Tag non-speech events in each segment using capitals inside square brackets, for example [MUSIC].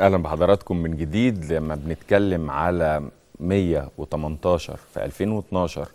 اهلا بحضراتكم من جديد لما بنتكلم على 118 في 2012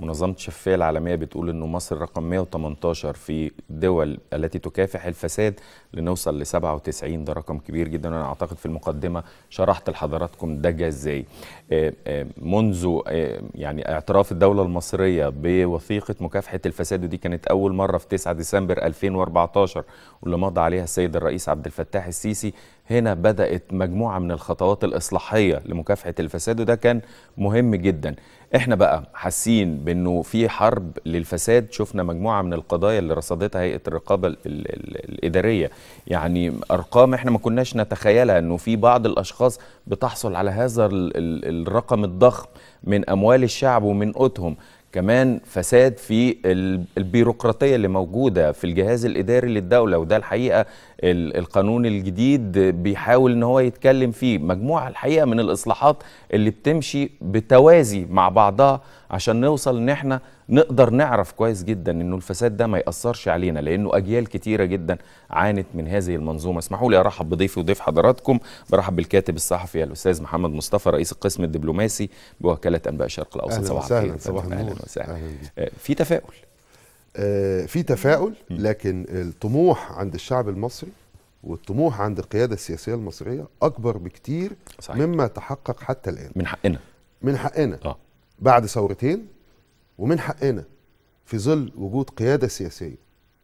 منظمة الشفافية العالمية بتقول إنه مصر رقم 118 في الدول التي تكافح الفساد لنوصل ل 97 ده رقم كبير جدا وأنا أعتقد في المقدمة شرحت لحضراتكم ده جه إزاي. آه، آه، منذ آه، يعني اعتراف الدولة المصرية بوثيقة مكافحة الفساد ودي كانت أول مرة في 9 ديسمبر 2014 واللي مضى عليها السيد الرئيس عبد الفتاح السيسي هنا بدأت مجموعة من الخطوات الإصلاحية لمكافحة الفساد وده كان مهم جدا احنا بقى حاسين بانه في حرب للفساد شفنا مجموعه من القضايا اللي رصدتها هيئه الرقابه الاداريه يعني ارقام احنا ما كناش نتخيلها انه في بعض الاشخاص بتحصل على هذا الرقم الضخم من اموال الشعب ومن قوتهم كمان فساد في البيروقراطيه اللي موجوده في الجهاز الاداري للدوله وده الحقيقه القانون الجديد بيحاول ان هو يتكلم فيه مجموعه الحقيقه من الاصلاحات اللي بتمشي بتوازي مع بعضها عشان نوصل ان احنا نقدر نعرف كويس جدا انه الفساد ده ما ياثرش علينا لانه اجيال كتيره جدا عانت من هذه المنظومه اسمحوا لي ارحب بضيفي وضيف حضراتكم برحب بالكاتب الصحفي الاستاذ محمد مصطفى رئيس القسم الدبلوماسي بوكاله انباء الشرق الاوسط صباح الخير صباح النور آه، في تفاؤل آه، في تفاؤل لكن الطموح عند الشعب المصري والطموح عند القياده السياسيه المصريه اكبر بكتير صحيح. مما تحقق حتى الان من حقنا من حقنا آه. بعد ثورتين ومن حقنا في ظل وجود قياده سياسيه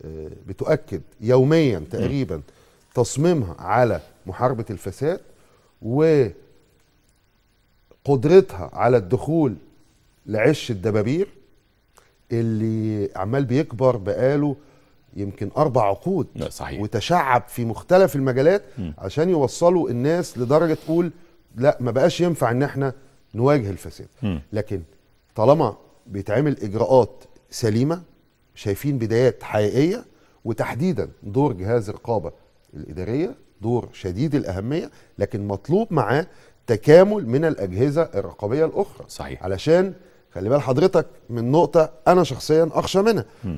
آه، بتؤكد يوميا تقريبا م. تصميمها على محاربه الفساد وقدرتها على الدخول لعش الدبابير اللي عمال بيكبر بقاله يمكن اربع عقود صحيح. وتشعب في مختلف المجالات م. عشان يوصلوا الناس لدرجه تقول لا ما بقاش ينفع ان احنا نواجه الفساد م. لكن طالما بيتعمل اجراءات سليمه شايفين بدايات حقيقيه وتحديدا دور جهاز الرقابه الاداريه دور شديد الاهميه لكن مطلوب معاه تكامل من الاجهزه الرقابيه الاخرى صحيح علشان خلي بال حضرتك من نقطه انا شخصيا اخشى منها م.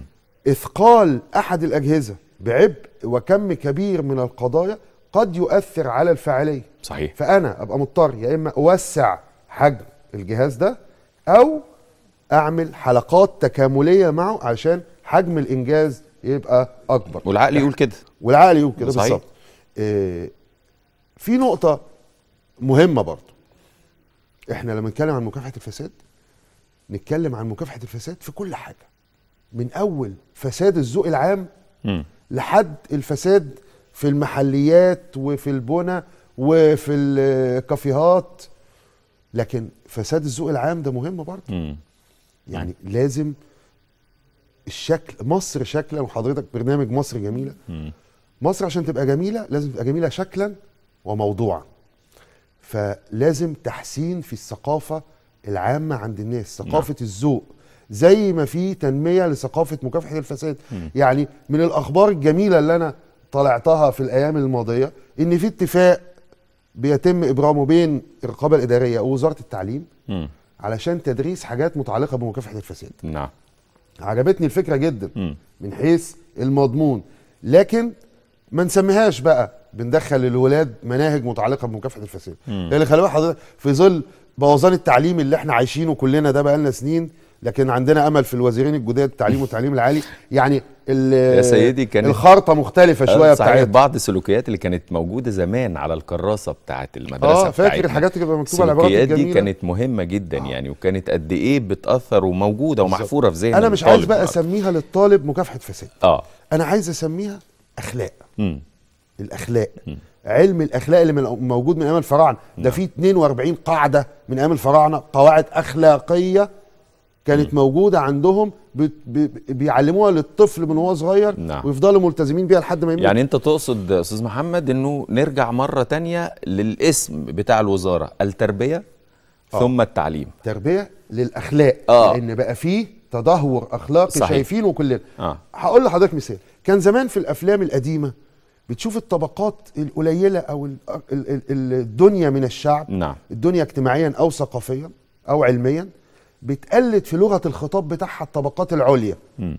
اثقال احد الاجهزه بعبء وكم كبير من القضايا قد يؤثر على الفاعلية صحيح فانا ابقى مضطر يا اما اوسع حجم الجهاز ده او اعمل حلقات تكامليه معه عشان حجم الانجاز يبقى اكبر والعقل يقول كده والعقل يقول كده بالظبط آه في نقطه مهمه برضو احنا لما نتكلم عن مكافحه الفساد نتكلم عن مكافحه الفساد في كل حاجه من اول فساد الذوق العام م. لحد الفساد في المحليات وفي البنى وفي الكافيهات لكن فساد الذوق العام ده مهم برضه م. يعني م. لازم الشكل مصر شكلا وحضرتك برنامج مصر جميله م. مصر عشان تبقى جميله لازم تبقى جميله شكلا وموضوعا فلازم تحسين في الثقافه العامه عند الناس نعم. ثقافه نعم. الذوق زي ما في تنميه لثقافه مكافحه الفساد مم. يعني من الاخبار الجميله اللي انا طلعتها في الايام الماضيه ان في اتفاق بيتم ابرامه بين الرقابه الاداريه ووزاره التعليم مم. علشان تدريس حاجات متعلقه بمكافحه الفساد نعم عجبتني الفكره جدا مم. من حيث المضمون لكن ما نسميهاش بقى بندخل الولاد مناهج متعلقه بمكافحه الفساد اللي خلوها حضرتك في ظل بوظان التعليم اللي احنا عايشينه كلنا ده بقالنا سنين لكن عندنا امل في الوزيرين الجداد التعليم والتعليم العالي يعني يا سيدي كانت الخارطه مختلفه شويه بتاعت بعض السلوكيات اللي كانت موجوده زمان على الكراسه بتاعه المدرسه اه فاكر الحاجات اللي مكتوبه على الكراسه دي كانت مهمه جدا آه. يعني وكانت قد ايه بتاثر وموجوده ومحفوره في ذهن انا مش عايز بقى اسميها للطالب مكافحه فساد اه انا عايز اسميها اخلاق م. الاخلاق م. علم الاخلاق اللي موجود من ايام الفراعنه ده في 42 قاعده من ايام الفراعنه قواعد اخلاقيه كانت موجوده عندهم بيعلموها للطفل من وهو صغير نعم. ويفضلوا ملتزمين بيها لحد ما يموت يعني انت تقصد استاذ محمد انه نرجع مره تانية للاسم بتاع الوزاره التربيه آه. ثم التعليم تربيه للاخلاق آه. لان بقى فيه تدهور اخلاقي صحيح. شايفينه كلنا آه. هقول لحضرتك مثال كان زمان في الافلام القديمه بتشوف الطبقات القليله او الدنيا من الشعب نعم. الدنيا اجتماعيا او ثقافيا او علميا بتقلد في لغه الخطاب بتاعها الطبقات العليا م.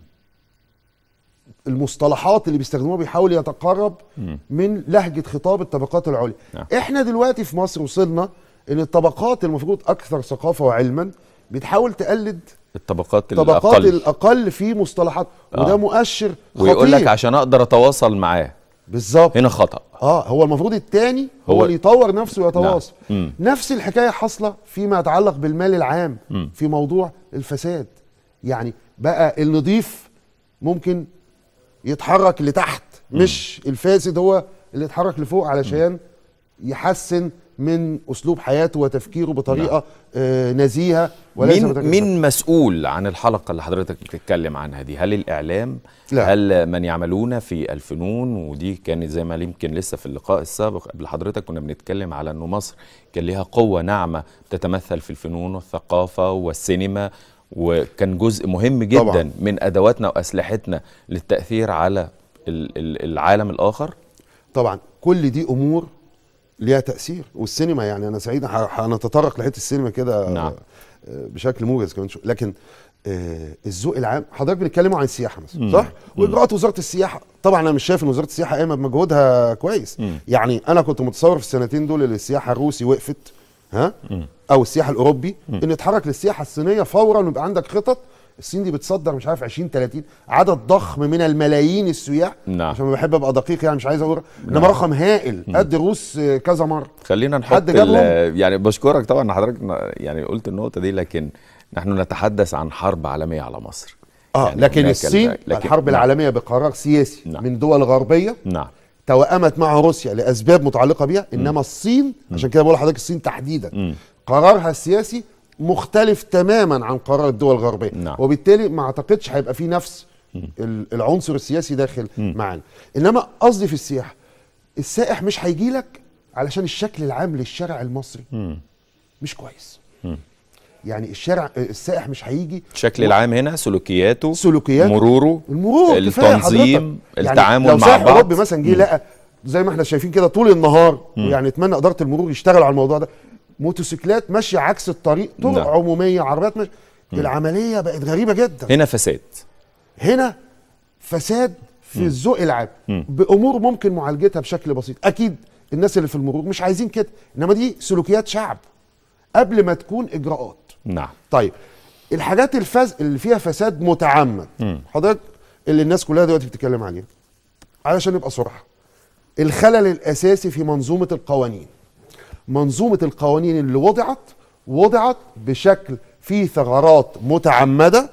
المصطلحات اللي بيستخدموها بيحاول يتقرب م. من لهجه خطاب الطبقات العليا نعم. احنا دلوقتي في مصر وصلنا ان الطبقات المفروض اكثر ثقافه وعلما بتحاول تقلد الطبقات الطبقات الاقل, الأقل في مصطلحات آه. وده مؤشر خطير ويقول لك عشان اقدر اتواصل معاه بالظبط هنا خطا اه هو المفروض الثاني هو, هو اللي يطور نفسه ويتواصل نعم. نفس الحكايه حاصله فيما يتعلق بالمال العام م. في موضوع الفساد يعني بقى النظيف ممكن يتحرك لتحت مش مش الفاسد هو اللي يتحرك لفوق علشان م. يحسن من اسلوب حياته وتفكيره بطريقه آه، نزيهه وليس مين, مين مسؤول عن الحلقه اللي حضرتك بتتكلم عنها دي هل الاعلام لا. هل من يعملون في الفنون ودي كانت زي ما يمكن لسه في اللقاء السابق قبل حضرتك كنا بنتكلم على انه مصر كان ليها قوه ناعمه تتمثل في الفنون والثقافه والسينما وكان جزء مهم جدا طبعا. من ادواتنا واسلحتنا للتاثير على العالم الاخر طبعا كل دي امور ليها تاثير والسينما يعني انا سعيد هنتطرق لحته السينما كده نعم. آه، بشكل موجز كمان شو. لكن آه، الذوق العام حضرتك بنتكلم عن السياحه مثلا صح واجراءات وزاره السياحه طبعا انا مش شايف ان وزاره السياحه قايمه بمجهودها كويس مم. يعني انا كنت متصور في السنتين دول اللي السياحه الروسي وقفت ها مم. او السياحه الاوروبي مم. ان يتحرك للسياحه الصينيه فورا ويبقى عندك خطط الصين دي بتصدر مش عارف 20 30 عدد ضخم من الملايين السياح نعم عشان بحب ابقى دقيق يعني مش عايز اقول انما نعم. رقم هائل قد روس كذا مره خلينا نحط حد يعني بشكرك طبعا حضرتك يعني قلت النقطه دي لكن نحن نتحدث عن حرب عالميه على مصر اه يعني لكن الصين لكن الحرب نعم. العالميه بقرار سياسي نعم. من دول غربيه نعم توأمت مع روسيا لاسباب متعلقه بها انما الصين عشان كده بقول لحضرتك الصين تحديدا قرارها السياسي مختلف تماما عن قرار الدول الغربيه نعم. وبالتالي ما اعتقدش هيبقى في نفس العنصر السياسي داخل معانا انما قصدي في السياحه السائح مش هيجي لك علشان الشكل العام للشارع المصري م. مش كويس م. يعني الشارع السائح مش هيجي الشكل و... العام هنا سلوكياته سلوكياته مروره المرور التنظيم يعني التعامل يعني لو مع بعض لو مثلا جه لقى زي ما احنا شايفين كده طول النهار م. يعني اتمنى اداره المرور يشتغل على الموضوع ده موتوسيكلات ماشيه عكس الطريق طرق نعم. عموميه عربيات ماشيه العمليه بقت غريبه جدا هنا فساد هنا فساد في الذوق العام بامور ممكن معالجتها بشكل بسيط اكيد الناس اللي في المرور مش عايزين كده انما دي سلوكيات شعب قبل ما تكون اجراءات نعم طيب الحاجات الفز... اللي فيها فساد متعمد حضرتك اللي الناس كلها دلوقتي بتتكلم عليها علشان نبقى صراحه الخلل الاساسي في منظومه القوانين منظومه القوانين اللي وضعت وضعت بشكل فيه ثغرات متعمده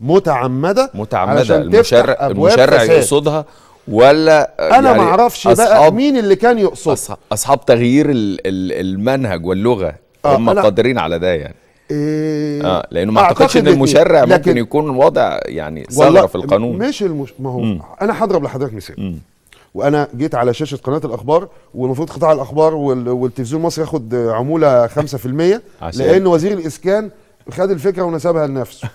متعمده متعمده المشرع المشرع يقصدها ولا انا يعني ما اعرفش بقى مين اللي كان يقصد اصحاب تغيير المنهج واللغه آه هم قادرين على ده يعني إيه آه لانه ما اعتقدش ان المشرع ممكن يكون وضع يعني ثغره في القانون مش المش... ما هو انا هضرب لحضرتك مثال وانا جيت على شاشه قناه الاخبار والمفروض قطاع الاخبار والتلفزيون المصري ياخد عموله 5% لان وزير الاسكان خد الفكره ونسبها لنفسه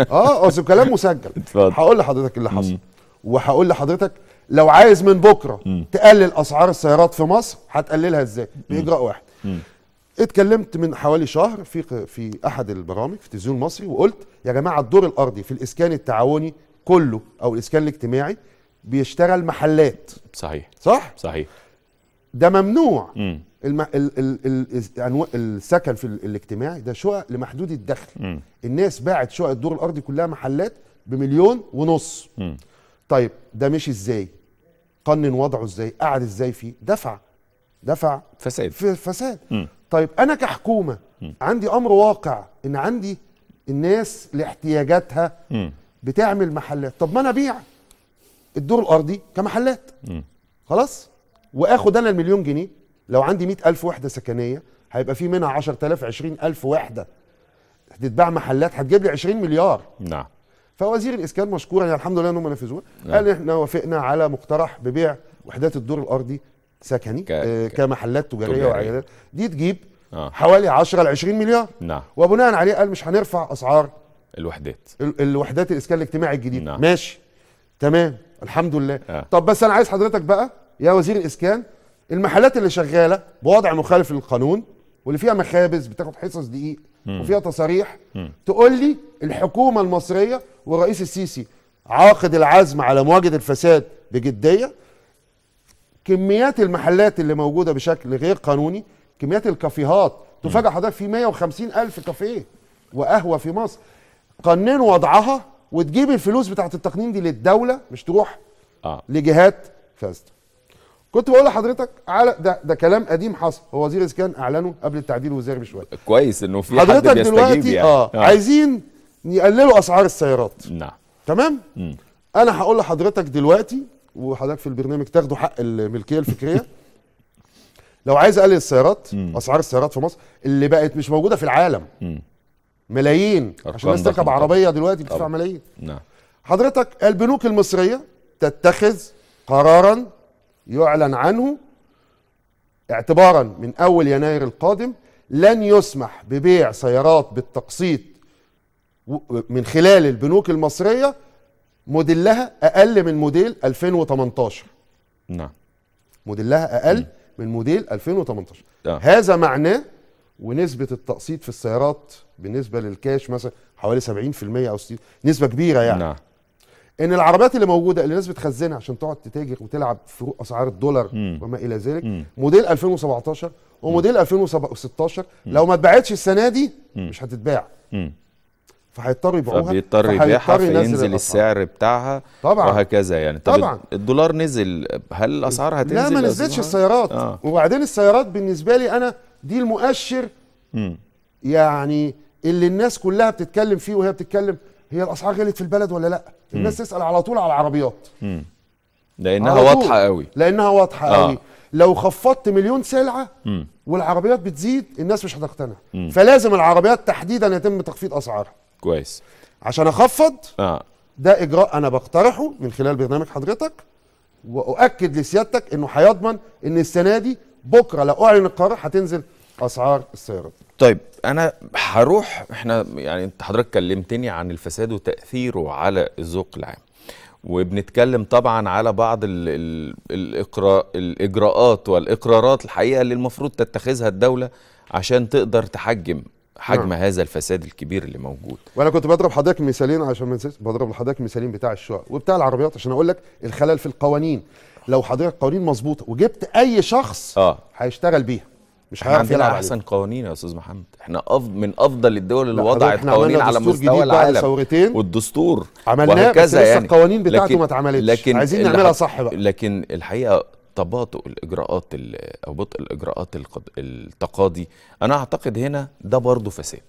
اه اصل آه، كلام مسجل هقول لحضرتك اللي حصل وهقول لحضرتك لو عايز من بكره تقلل اسعار السيارات في مصر هتقللها ازاي باجراء واحد اتكلمت من حوالي شهر في في احد البرامج في التلفزيون المصري وقلت يا جماعه الدور الارضي في الاسكان التعاوني كله او الاسكان الاجتماعي بيشتغل محلات صحيح صح صحيح ده ممنوع الم... ال... ال... ال... السكن في الاجتماعي ده شقق لمحدود الدخل م. الناس باعت شقق الدور الارضي كلها محلات بمليون ونص م. طيب ده مشي ازاي قنن وضعه ازاي قعد ازاي فيه دفع دفع فساد في فساد م. طيب انا كحكومه م. عندي امر واقع ان عندي الناس لاحتياجاتها بتعمل محلات طب ما انا ابيع الدور الارضي كمحلات مم. خلاص واخد انا المليون جنيه لو عندي مئة ألف وحدة سكنية هيبقى في منها 10000 20000 وحدة هتتباع محلات هتجيب لي 20 مليار نعم فوزير الاسكان مشكورا يعني الحمد لله انهم نفذوه نعم. قال احنا وافقنا على مقترح ببيع وحدات الدور الارضي سكني ك... آه كمحلات تجاريه وعيادات دي تجيب آه. حوالي 10 ل 20 مليار نعم وبناء عليه قال مش هنرفع اسعار الوحدات ال... الوحدات الاسكان الاجتماعي الجديد نعم. ماشي تمام الحمد لله آه. طب بس انا عايز حضرتك بقى يا وزير الاسكان المحلات اللي شغاله بوضع مخالف للقانون واللي فيها مخابز بتاخد حصص دقيق وفيها تصاريح تقول لي الحكومه المصريه والرئيس السيسي عاقد العزم على مواجهه الفساد بجديه كميات المحلات اللي موجوده بشكل غير قانوني كميات الكافيهات تفاجئ حضرتك في 150 الف كافيه وقهوه في مصر قننوا وضعها وتجيب الفلوس بتاعت التقنين دي للدوله مش تروح آه. لجهات فاسده كنت بقول لحضرتك على ده ده كلام قديم حصل هو وزير اسكان اعلنه قبل التعديل الوزاري بشويه كويس انه في حضرتك حد دلوقتي يعني. آه. آه. عايزين يقللوا اسعار السيارات نعم تمام م. انا هقول لحضرتك دلوقتي وحضرتك في البرنامج تاخدوا حق الملكيه الفكريه [LAUGHS] لو عايز اقلل السيارات م. اسعار السيارات في مصر اللي بقت مش موجوده في العالم م. ملايين عشان الناس تركب عربيه دلوقتي بتدفع ملايين نعم حضرتك البنوك المصريه تتخذ قرارا يعلن عنه اعتبارا من اول يناير القادم لن يسمح ببيع سيارات بالتقسيط من خلال البنوك المصريه موديلها اقل من موديل 2018 نعم موديلها اقل م. من موديل 2018 ده. آه. هذا معناه ونسبه التقسيط في السيارات بالنسبه للكاش مثلا حوالي 70% او 60 نسبه كبيره يعني نعم. ان العربيات اللي موجوده اللي الناس بتخزنها عشان تقعد تتاجر وتلعب في اسعار الدولار مم. وما الى ذلك مم. موديل 2017 وموديل 2016 مم. لو ما اتباعتش السنه دي مم. مش هتتباع فهيضطر يبيعوها فبيضطر يبيعها فينزل السعر بتاعها طبعا وهكذا يعني طب طبعا الدولار نزل هل الاسعار هتنزل لا ما نزلتش السيارات آه. وبعدين السيارات بالنسبه لي انا دي المؤشر م. يعني اللي الناس كلها بتتكلم فيه وهي بتتكلم هي الاسعار غلت في البلد ولا لا الناس م. تسال على طول على العربيات لانها واضحه قوي لانها واضحه آه. قوي لو خفضت مليون سلعه م. والعربيات بتزيد الناس مش هتقتنع فلازم العربيات تحديدا يتم تخفيض اسعارها كويس عشان اخفض آه. ده اجراء انا بقترحه من خلال برنامج حضرتك واؤكد لسيادتك انه هيضمن ان السنه دي بكره لو اعلن القرار هتنزل اسعار السيارات طيب انا هروح احنا يعني انت حضرتك كلمتني عن الفساد وتاثيره على الذوق العام وبنتكلم طبعا على بعض الـ الـ الإقراء الاجراءات والاقرارات الحقيقه اللي المفروض تتخذها الدوله عشان تقدر تحجم حجم نعم. هذا الفساد الكبير اللي موجود وانا كنت بضرب حضرتك مثالين عشان ما بضرب لحضرتك مثالين بتاع الشقق وبتاع العربيات عشان اقول لك الخلل في القوانين لو حضرتك قوانين مظبوطه وجبت اي شخص اه هيشتغل بيها مش هيعرف يلعب عليها احسن قوانين يا استاذ محمد احنا أف... من افضل الدول اللي وضعت قوانين على مستوى العالم ثورتين والدستور عملناه بس لسه يعني. القوانين بتاعته ما اتعملتش لكن عايزين نعملها صح بقى لكن الحقيقه تباطؤ الاجراءات او بطء الاجراءات التقاضي انا اعتقد هنا ده برضه فساد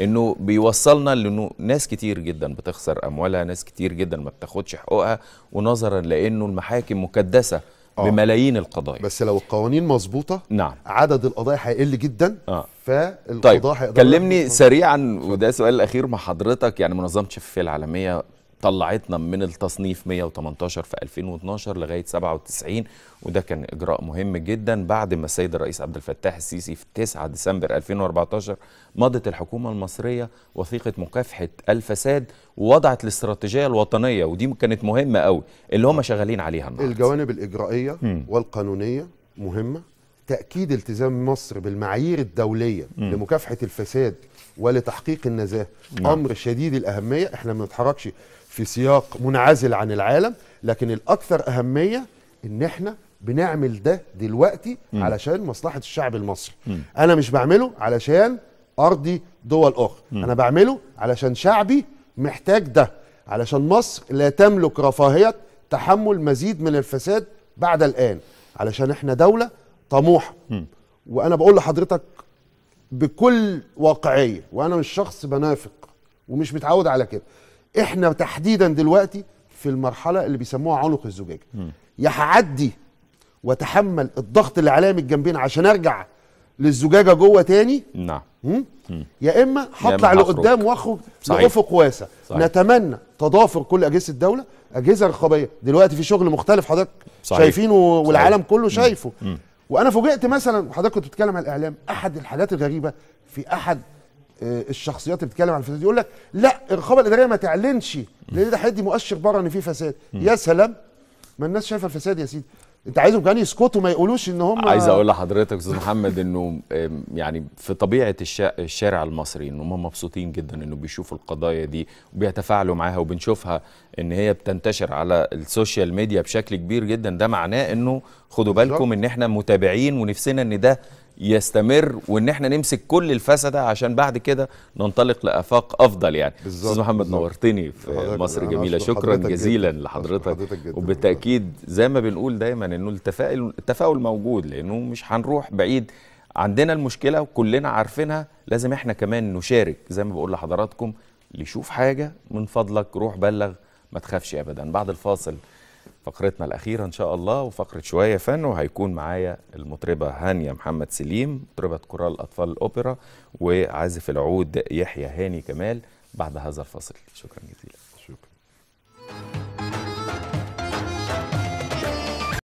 انه بيوصلنا لانه ناس كتير جدا بتخسر اموالها ناس كتير جدا ما بتاخدش حقوقها ونظرا لانه المحاكم مكدسه آه. بملايين القضايا بس لو القوانين مظبوطه نعم عدد القضايا هيقل جدا آه. فالقضاء طيب. كلمني سريعا وده سؤال الاخير مع حضرتك يعني منظمه شفافيه العالميه طلعتنا من التصنيف 118 في 2012 لغايه 97 وده كان اجراء مهم جدا بعد ما السيد الرئيس عبد الفتاح السيسي في 9 ديسمبر 2014 مضت الحكومه المصريه وثيقه مكافحه الفساد ووضعت الاستراتيجيه الوطنيه ودي كانت مهمه قوي اللي هم شغالين عليها النهارده الجوانب الاجرائيه م. والقانونيه مهمه تاكيد التزام مصر بالمعايير الدوليه م. لمكافحه الفساد ولتحقيق النزاهه نعم. امر شديد الاهميه احنا ما بنتحركش في سياق منعزل عن العالم لكن الاكثر اهميه ان احنا بنعمل ده دلوقتي م. علشان مصلحه الشعب المصري م. انا مش بعمله علشان ارضي دول اخرى انا بعمله علشان شعبي محتاج ده علشان مصر لا تملك رفاهيه تحمل مزيد من الفساد بعد الان علشان احنا دوله طموحه وانا بقول لحضرتك بكل واقعيه وانا مش شخص بنافق ومش متعود على كده احنا تحديدا دلوقتي في المرحله اللي بيسموها عنق الزجاجه يا هعدي واتحمل الضغط الاعلامي الجنبين عشان ارجع للزجاجه جوه تاني نعم يا اما هطلع لقدام واخرج لافق واسع نتمنى تضافر كل اجهزه الدوله اجهزه رقابيه دلوقتي في شغل مختلف حضرتك صحيح. شايفينه والعالم صحيح. كله شايفه مم. مم. وانا فوجئت مثلا وحضرتك كنت بتتكلم على الاعلام احد الحاجات الغريبه في احد آه، الشخصيات اللي بتتكلم عن الفساد يقول لك لا الرقابه الاداريه ما تعلنش لان ده هيدي مؤشر بره ان في فساد يا سلام ما الناس شايفه الفساد يا سيدي انت عايزهم كمان يسكتوا ما يقولوش ان هم عايز اقول لحضرتك استاذ محمد انه يعني في طبيعه الشارع المصري ان هم مبسوطين جدا انه بيشوفوا القضايا دي وبيتفاعلوا معاها وبنشوفها ان هي بتنتشر على السوشيال ميديا بشكل كبير جدا ده معناه انه خدوا بالكم ان احنا متابعين ونفسنا ان ده يستمر وان احنا نمسك كل الفسده عشان بعد كده ننطلق لافاق افضل يعني استاذ محمد نورتني في مصر جميله شكرا جزيلا جدا. لحضرتك جدا. وبالتاكيد زي ما بنقول دايما انه التفاؤل التفاؤل موجود لانه مش هنروح بعيد عندنا المشكله وكلنا عارفينها لازم احنا كمان نشارك زي ما بقول لحضراتكم اللي يشوف حاجه من فضلك روح بلغ ما تخافش ابدا بعد الفاصل فقرتنا الأخيرة إن شاء الله وفقرة شوية فن وهيكون معايا المطربة هانية محمد سليم مطربة كورال أطفال الأوبرا وعازف العود يحيى هاني كمال بعد هذا الفصل شكرا جزيلا شكرا